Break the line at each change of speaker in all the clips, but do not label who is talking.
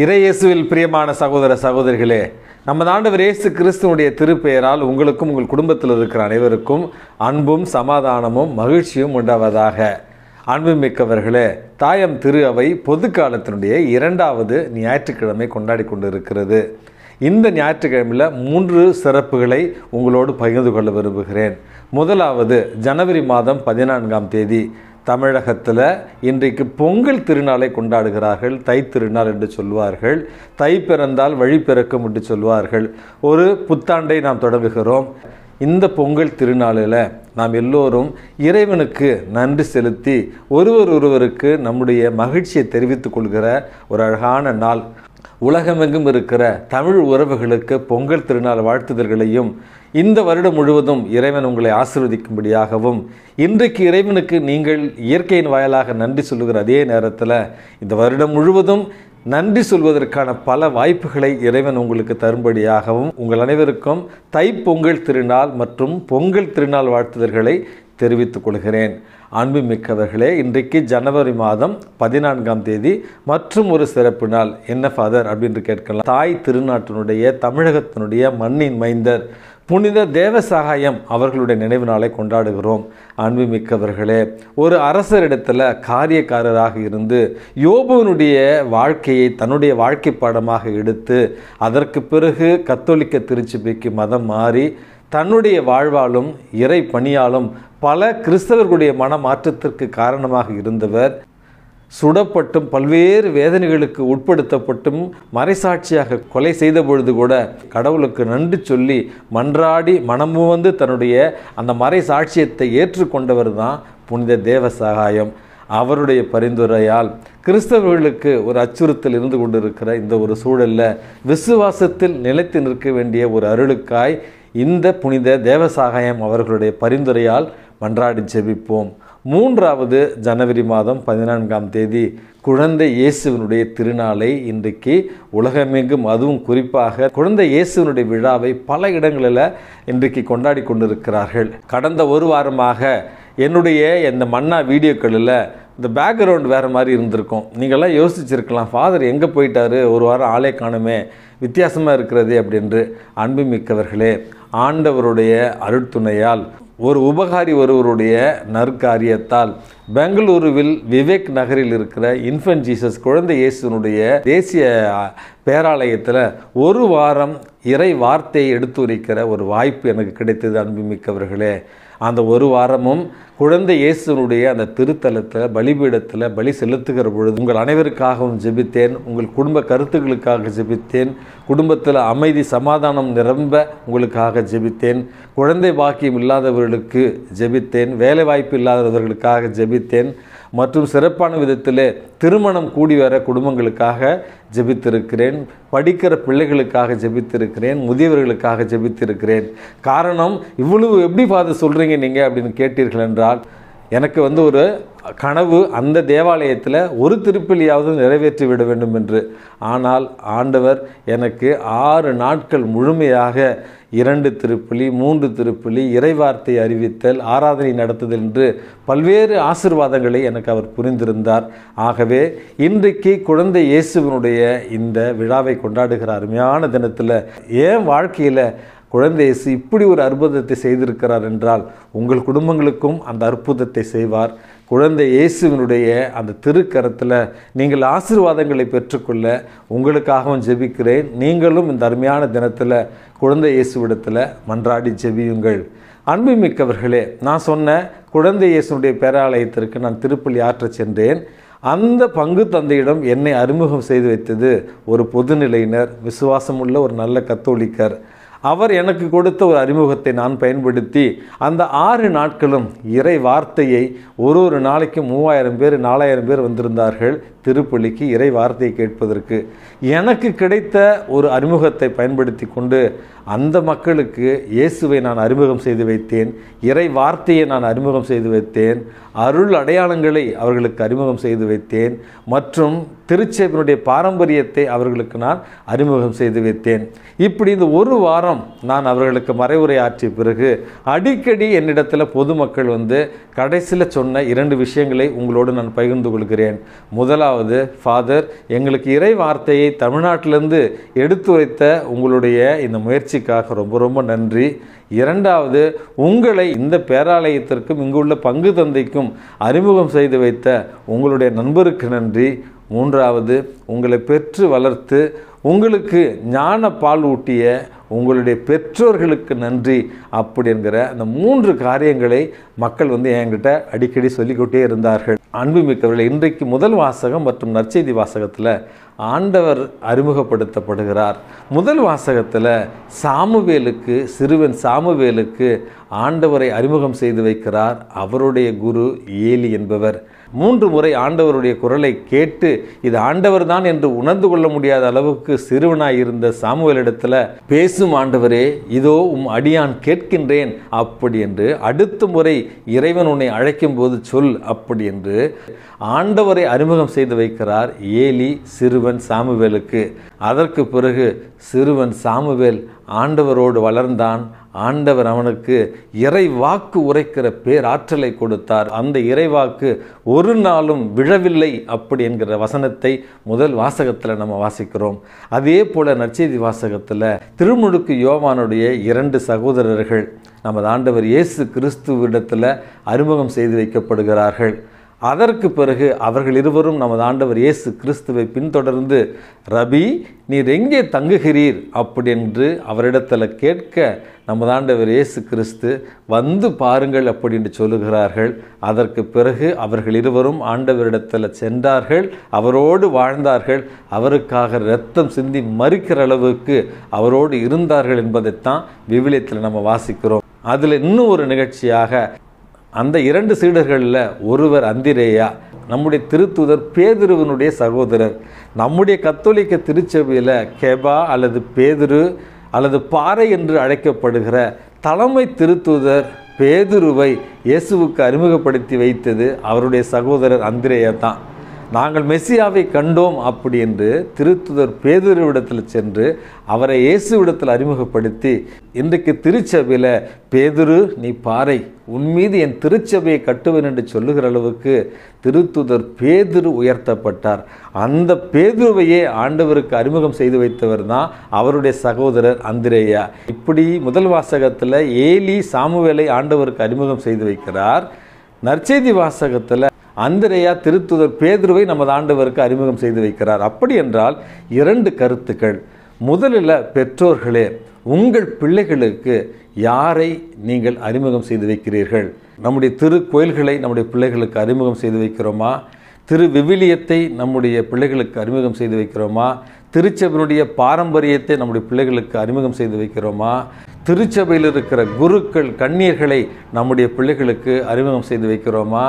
இறையேசுவில் பிரியமான சகோதர சகோதரிகளே நம்ம தாண்டவர் இயேசு கிறிஸ்துவனுடைய திருப்பெயரால் உங்களுக்கும் உங்கள் குடும்பத்தில் இருக்கிற அனைவருக்கும் அன்பும் சமாதானமும் மகிழ்ச்சியும் உண்டாவதாக அன்புமிக்கவர்களே தாயம் திரு அவை பொது காலத்தினுடைய இரண்டாவது ஞாயிற்றுக்கிழமை கொண்டாடி கொண்டு இருக்கிறது இந்த ஞாயிற்றுக்கிழமையில் மூன்று சிறப்புகளை உங்களோடு பகிர்ந்து கொள்ள விரும்புகிறேன் முதலாவது ஜனவரி மாதம் பதினான்காம் தேதி தமிழகத்தில் இன்றைக்கு பொங்கல் திருநாளை கொண்டாடுகிறார்கள் தை திருநாள் என்று சொல்வார்கள் தை பிறந்தால் வழி பிறக்கும் என்று சொல்வார்கள் ஒரு புத்தாண்டை நாம் தொடங்குகிறோம் இந்த பொங்கல் திருநாளில் நாம் எல்லோரும் இறைவனுக்கு நன்றி செலுத்தி ஒருவர் ஒருவருக்கு நம்முடைய மகிழ்ச்சியை தெரிவித்துக் கொள்கிற ஒரு அழகான நாள் உலகமெங்கும் இருக்கிற தமிழ் உறவுகளுக்கு பொங்கல் திருநாள் வாழ்த்துதல்களையும் இந்த வருடம் முழுவதும் இறைவன் உங்களை ஆசிர்வதிக்கும்படியாகவும் இன்றைக்கு இறைவனுக்கு நீங்கள் இயற்கையின் வாயிலாக நன்றி சொல்லுகிற அதே நேரத்தில் இந்த வருடம் முழுவதும் நன்றி சொல்வதற்கான பல வாய்ப்புகளை இறைவன் உங்களுக்கு தரும்படியாகவும் உங்கள் அனைவருக்கும் தைப்பொங்கல் திருநாள் மற்றும் பொங்கல் திருநாள் வாழ்த்துதல்களை தெரிவித்துக் கொள்கிறேன் மிக்கவர்களே இன்றைக்கு ஜனவரி மாதம் பதினான்காம் தேதி மற்றும் ஒரு சிறப்பு நாள் என்ன ஃபாதர் அப்படின்னு கேட்கலாம் தாய் திருநாட்டினுடைய தமிழகத்தினுடைய மண்ணின் மைந்தர் புனித தேவசகாயம் அவர்களுடைய நினைவு நாளை கொண்டாடுகிறோம் அன்புமிக்கவர்களே ஒரு அரசரிடத்தில் காரியக்காரராக இருந்து யோபுவனுடைய வாழ்க்கையை தன்னுடைய வாழ்க்கை பாடமாக எடுத்து அதற்கு பிறகு கத்தோலிக்க திருச்சபைக்கு மதம் மாறி தன்னுடைய வாழ்வாலும் இறை பணியாலும் பல கிறிஸ்தவர்களுடைய மன மாற்றத்திற்கு காரணமாக இருந்தவர் சுடப்பட்டும் பல்வேறு வேதனைகளுக்கு உட்படுத்தப்பட்டும் மறைசாட்சியாக கொலை செய்த பொழுது கூட கடவுளுக்கு நன்றி சொல்லி மன்றாடி மனம் வந்து தன்னுடைய அந்த மறைசாட்சியத்தை ஏற்றுக்கொண்டவர் தான் புனித தேவ சகாயம் அவருடைய பரிந்துரையால் கிறிஸ்தவர்களுக்கு ஒரு அச்சுறுத்தல் இருந்து கொண்டிருக்கிற இந்த ஒரு சூழலில் விசுவாசத்தில் நிலைத்து நிற்க வேண்டிய ஒரு அருளுக்காய் இந்த புனித தேவசாகாயம் அவர்களுடைய பரிந்துரையால் மன்றாடி ஜெபிப்போம் மூன்றாவது ஜனவரி மாதம் பதினான்காம் தேதி குழந்தை இயேசுவனுடைய திருநாளை இன்றைக்கு உலகமெங்கும் அதுவும் குறிப்பாக குழந்தை இயேசுவனுடைய விழாவை பல இடங்களில் இன்றைக்கு கொண்டாடி கொண்டிருக்கிறார்கள் கடந்த ஒரு வாரமாக என்னுடைய இந்த மன்னா வீடியோக்களில் இந்த பேக்ரவுண்ட் வேறு மாதிரி இருந்திருக்கும் நீங்களாம் யோசிச்சிருக்கலாம் ஃபாதர் எங்கே போயிட்டாரு ஒரு வாரம் ஆளே காணுமே வித்தியாசமாக இருக்கிறது அப்படின்று அன்புமிக்கவர்களே ஆண்டவருடைய அருட்துணையால் ஒரு உபகாரி ஒருவருடைய நற்காரியத்தால் பெங்களூருவில் விவேக் நகரில் இருக்கிற இன்ஃபென்ட் ஜீசஸ் குழந்தை இயேசுனுடைய தேசிய பேராலயத்தில் ஒரு வாரம் இறை வார்த்தையை எடுத்துரைக்கிற ஒரு வாய்ப்பு எனக்கு கிடைத்தது அன்புமிக்கவர்களே அந்த ஒரு வாரமும் குழந்தை இயேசுனுடைய அந்த திருத்தலத்தில் பலிபீடத்தில் பலி செலுத்துகிற பொழுது உங்கள் அனைவருக்காகவும் ஜெபித்தேன் உங்கள் குடும்ப கருத்துக்களுக்காக ஜெபித்தேன் குடும்பத்தில் அமைதி சமாதானம் நிரம்ப உங்களுக்காக ஜெபித்தேன் குழந்தை பாக்கியம் இல்லாதவர்களுக்கு ஜெபித்தேன் வேலை வாய்ப்பு இல்லாதவர்களுக்காக ஜெபித்தேன் மற்றும் சிறப்பான விதத்தில் திருமணம் கூடி வர குடும்பங்களுக்காக ஜெபித்திருக்கிறேன் படிக்கிற பிள்ளைகளுக்காக ஜெபித்திருக்கிறேன் முதியவர்களுக்காக ஜெபித்திருக்கிறேன் காரணம் இவ்வளவு எப்படி பார்த்து சொல்கிறீங்க நீங்கள் அப்படின்னு கேட்டீர்கள் என்றால் எனக்கு வந்து ஒரு கனவு அந்த தேவாலயத்தில் ஒரு திருப்பிலியாவது நிறைவேற்றி விட வேண்டும் என்று ஆனால் ஆண்டவர் எனக்கு ஆறு நாட்கள் முழுமையாக இரண்டு திருப்பலி மூன்று திருப்பலி இறைவார்த்தை அறிவித்தல் ஆராதனை நடத்துதல் என்று பல்வேறு ஆசிர்வாதங்களை எனக்கு அவர் புரிந்திருந்தார் ஆகவே இன்றைக்கு குழந்தை இயேசுவனுடைய இந்த விழாவை கொண்டாடுகிற அருமையான தினத்தில் ஏன் வாழ்க்கையில் குழந்தையேசு இப்படி ஒரு அற்புதத்தை செய்திருக்கிறார் என்றால் உங்கள் குடும்பங்களுக்கும் அந்த அற்புதத்தை செய்வார் குழந்தை இயேசுவினுடைய அந்த திருக்கரத்தில் நீங்கள் ஆசிர்வாதங்களை பெற்றுக்கொள்ள உங்களுக்காகவும் ஜெபிக்கிறேன் நீங்களும் இந்த அருமையான தினத்தில் குழந்தை இயேசுவிடத்தில் மன்றாடி ஜெபியுங்கள் அன்புமிக்கவர்களே நான் சொன்ன குழந்தை இயேசுடைய பேராலயத்திற்கு நான் திருப்பள்ளி ஆற்ற சென்றேன் அந்த பங்கு தந்தையிடம் என்னை அறிமுகம் செய்து வைத்தது ஒரு பொதுநிலையினர் விசுவாசமுள்ள ஒரு நல்ல கத்தோலிக்கர் அவர் எனக்கு கொடுத்த ஒரு அறிமுகத்தை நான் பயன்படுத்தி அந்த ஆறு நாட்களும் இறை வார்த்தையை ஒரு ஒரு நாளைக்கு மூவாயிரம் பேர் நாலாயிரம் பேர் வந்திருந்தார்கள் திருப்பலிக்கு இறை வார்த்தையை கேட்பதற்கு எனக்கு கிடைத்த ஒரு அறிமுகத்தை பயன்படுத்தி கொண்டு அந்த மக்களுக்கு இயேசுவை நான் அறிமுகம் செய்து வைத்தேன் இறை வார்த்தையை நான் அறிமுகம் செய்து வைத்தேன் அருள் அடையாளங்களை அவர்களுக்கு அறிமுகம் செய்து வைத்தேன் மற்றும் திருச்சேப்பினுடைய பாரம்பரியத்தை அவர்களுக்கு நான் அறிமுகம் செய்து வைத்தேன் இப்படி இந்த ஒரு வாரம் நான் அவர்களுக்கு மறைவுரை ஆற்றிய பிறகு அடிக்கடி என்னிடத்தில் பொதுமக்கள் வந்து கடைசியில் சொன்ன இரண்டு விஷயங்களை உங்களோடு நான் பகிர்ந்து கொள்கிறேன் முதலாவது முதலாவது ஃபாதர் எங்களுக்கு இறை வார்த்தையை தமிழ்நாட்டிலேருந்து வைத்த உங்களுடைய இந்த முயற்சிக்காக ரொம்ப ரொம்ப நன்றி இரண்டாவது உங்களை இந்த பேராலயத்திற்கும் இங்குள்ள பங்கு தந்தைக்கும் அறிமுகம் செய்து வைத்த உங்களுடைய நண்பருக்கு நன்றி மூன்றாவது உங்களை பெற்று வளர்த்து உங்களுக்கு ஞான பால் ஊட்டிய உங்களுடைய பெற்றோர்களுக்கு நன்றி அப்படிங்கிற அந்த மூன்று காரியங்களை மக்கள் வந்து என்கிட்ட அடிக்கடி சொல்லிக்கொண்டே இருந்தார்கள் அன்புமிக்கவர்கள் இன்றைக்கு முதல் வாசகம் மற்றும் நற்செய்தி வாசகத்தில் ஆண்டவர் அறிமுகப்படுத்தப்படுகிறார் முதல் வாசகத்தில் சாமுவேலுக்கு சிறுவன் சாமுவேலுக்கு ஆண்டவரை அறிமுகம் செய்து வைக்கிறார் அவருடைய குரு ஏலி என்பவர் மூன்று முறை ஆண்டவருடைய குரலை கேட்டு இது ஆண்டவர் தான் என்று உணர்ந்து கொள்ள முடியாத அளவுக்கு சிறுவனாய் இருந்த இடத்துல பேசும் ஆண்டவரே இதோ உம் அடியான் கேட்கின்றேன் அப்படி என்று அடுத்த முறை இறைவன் உன்னை அழைக்கும் போது சொல் அப்படி என்று ஆண்டவரை அறிமுகம் செய்து வைக்கிறார் ஏலி சிறுவன் சாமுவேலுக்கு அதற்கு பிறகு சிறுவன் சாமுவேல் ஆண்டவரோடு வளர்ந்தான் ஆண்டவர் அவனுக்கு இறை வாக்கு உரைக்கிற பேராற்றலை கொடுத்தார் அந்த இறைவாக்கு ஒரு நாளும் விழவில்லை அப்படி என்கிற வசனத்தை முதல் வாசகத்தில் நம்ம வாசிக்கிறோம் அதே போல் நற்செய்தி வாசகத்தில் திருமுழுக்கு யோவானுடைய இரண்டு சகோதரர்கள் நமது ஆண்டவர் இயேசு கிறிஸ்துவிடத்தில் அறிமுகம் செய்து வைக்கப்படுகிறார்கள் அதற்கு பிறகு அவர்கள் இருவரும் நமது ஆண்டவர் இயேசு கிறிஸ்துவை பின்தொடர்ந்து ரபி நீர் எங்கே தங்குகிறீர் அப்படி என்று அவரிடத்தில் கேட்க நமது ஆண்டவர் இயேசு கிறிஸ்து வந்து பாருங்கள் அப்படி என்று சொல்லுகிறார்கள் அதற்கு பிறகு அவர்கள் இருவரும் ஆண்டவரிடத்தில் சென்றார்கள் அவரோடு வாழ்ந்தார்கள் அவருக்காக இரத்தம் சிந்தி மறிக்கிற அளவுக்கு அவரோடு இருந்தார்கள் என்பதைத்தான் விவிலியத்தில் நம்ம வாசிக்கிறோம் அதில் இன்னும் ஒரு நிகழ்ச்சியாக அந்த இரண்டு சீடர்களில் ஒருவர் அந்திரேயா நம்முடைய திருத்துதர் பேதுருவனுடைய சகோதரர் நம்முடைய கத்தோலிக்க திருச்சபையில் கெபா அல்லது பேதுரு அல்லது பாறை என்று அழைக்கப்படுகிற தலைமை திருத்துதர் பேதுருவை இயேசுவுக்கு அறிமுகப்படுத்தி வைத்தது அவருடைய சகோதரர் அந்திரேயா தான் நாங்கள் மெஸ்ஸியாவை கண்டோம் அப்படி என்று திருத்துதர் பேதுருவிடத்தில் சென்று அவரை இயேசுவிடத்தில் அறிமுகப்படுத்தி இன்றைக்கு திருச்சபையில் பேதுரு நீ பாறை உன் மீது என் திருச்சபையை கட்டுவேன் என்று சொல்லுகிற அளவுக்கு திருத்துதர் பேதுரு உயர்த்தப்பட்டார் அந்த பேதுருவையே ஆண்டவருக்கு அறிமுகம் செய்து வைத்தவர் தான் அவருடைய சகோதரர் அந்திரேயா இப்படி முதல் வாசகத்தில் ஏலி சாமுவேலை ஆண்டவருக்கு அறிமுகம் செய்து வைக்கிறார் நற்செய்தி வாசகத்தில் அந்திரையா திருத்துதர் பேதுருவை நமது ஆண்டவருக்கு அறிமுகம் செய்து வைக்கிறார் அப்படி என்றால் இரண்டு கருத்துக்கள் முதலில் பெற்றோர்களே உங்கள் பிள்ளைகளுக்கு யாரை நீங்கள் அறிமுகம் செய்து வைக்கிறீர்கள் நம்முடைய திரு கோயில்களை நம்முடைய பிள்ளைகளுக்கு அறிமுகம் செய்து வைக்கிறோமா திரு விவிலியத்தை நம்முடைய பிள்ளைகளுக்கு அறிமுகம் செய்து வைக்கிறோமா திருச்சபையினுடைய பாரம்பரியத்தை நம்முடைய பிள்ளைகளுக்கு அறிமுகம் செய்து வைக்கிறோமா திருச்சபையில் இருக்கிற குருக்கள் கண்ணீர்களை நம்முடைய பிள்ளைகளுக்கு அறிமுகம் செய்து வைக்கிறோமா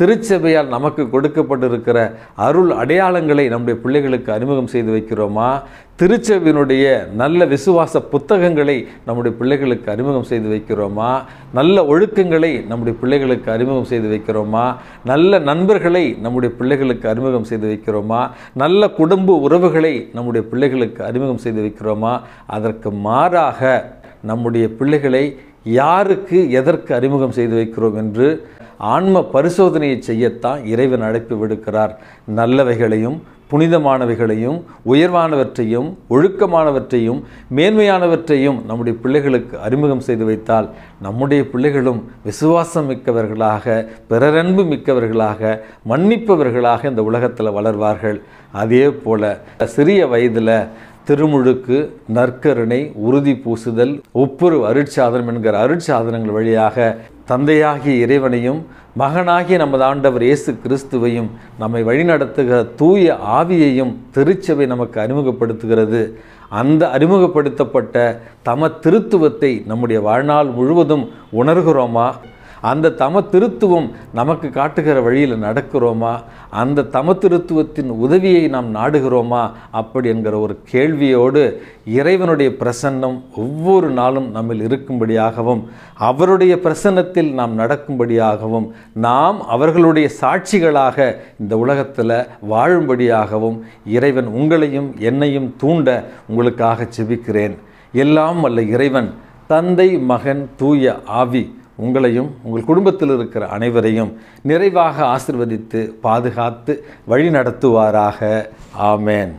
திருச்சபையால் நமக்கு கொடுக்கப்பட்டிருக்கிற அருள் அடையாளங்களை நம்முடைய பிள்ளைகளுக்கு அறிமுகம் செய்து வைக்கிறோமா திருச்சபையினுடைய நல்ல விசுவாச புத்தகங்களை நம்முடைய பிள்ளைகளுக்கு அறிமுகம் செய்து வைக்கிறோமா நல்ல ஒழுக்கங்களை நம்முடைய பிள்ளைகளுக்கு அறிமுகம் செய்து வைக்கிறோமா நல்ல நண்பர்களை நம்முடைய பிள்ளைகளுக்கு அறிமுகம் செய்து வைக்கிறோமா நல்ல குடும்ப உறவுகளை நம்முடைய பிள்ளைகளுக்கு அறிமுகம் செய்து வைக்கிறோமா அதற்கு மாறாக நம்முடைய பிள்ளைகளை யாருக்கு எதற்கு அறிமுகம் செய்து வைக்கிறோம் என்று ஆன்ம பரிசோதனையை செய்யத்தான் இறைவன் அழைப்பு விடுக்கிறார் நல்லவைகளையும் புனிதமானவைகளையும் உயர்வானவற்றையும் ஒழுக்கமானவற்றையும் மேன்மையானவற்றையும் நம்முடைய பிள்ளைகளுக்கு அறிமுகம் செய்து வைத்தால் நம்முடைய பிள்ளைகளும் விசுவாசம் மிக்கவர்களாக பிறரன்பு மிக்கவர்களாக மன்னிப்பவர்களாக இந்த உலகத்தில் வளர்வார்கள் அதே போல சிறிய வயதில் திருமுழுக்கு நற்கருணை உறுதி பூசுதல் ஒப்புரு அருட்சாதனம் என்கிற அருட்சாதனங்கள் வழியாக தந்தையாகிய இறைவனையும் மகனாகிய நமது ஆண்டவர் இயேசு கிறிஸ்துவையும் நம்மை வழிநடத்துகிற தூய ஆவியையும் திருச்சபை நமக்கு அறிமுகப்படுத்துகிறது அந்த அறிமுகப்படுத்தப்பட்ட தம திருத்துவத்தை நம்முடைய வாழ்நாள் முழுவதும் உணர்கிறோமா அந்த தம திருத்துவம் நமக்கு காட்டுகிற வழியில் நடக்கிறோமா அந்த தம திருத்துவத்தின் உதவியை நாம் நாடுகிறோமா அப்படி என்கிற ஒரு கேள்வியோடு இறைவனுடைய பிரசன்னம் ஒவ்வொரு நாளும் நம்மில் இருக்கும்படியாகவும் அவருடைய பிரசன்னத்தில் நாம் நடக்கும்படியாகவும் நாம் அவர்களுடைய சாட்சிகளாக இந்த உலகத்தில் வாழும்படியாகவும் இறைவன் உங்களையும் என்னையும் தூண்ட உங்களுக்காக செபிக்கிறேன் எல்லாம் வல்ல இறைவன் தந்தை மகன் தூய ஆவி உங்களையும் உங்கள் குடும்பத்தில் இருக்கிற அனைவரையும் நிறைவாக ஆசிர்வதித்து பாதுகாத்து வழி நடத்துவாராக ஆமேன்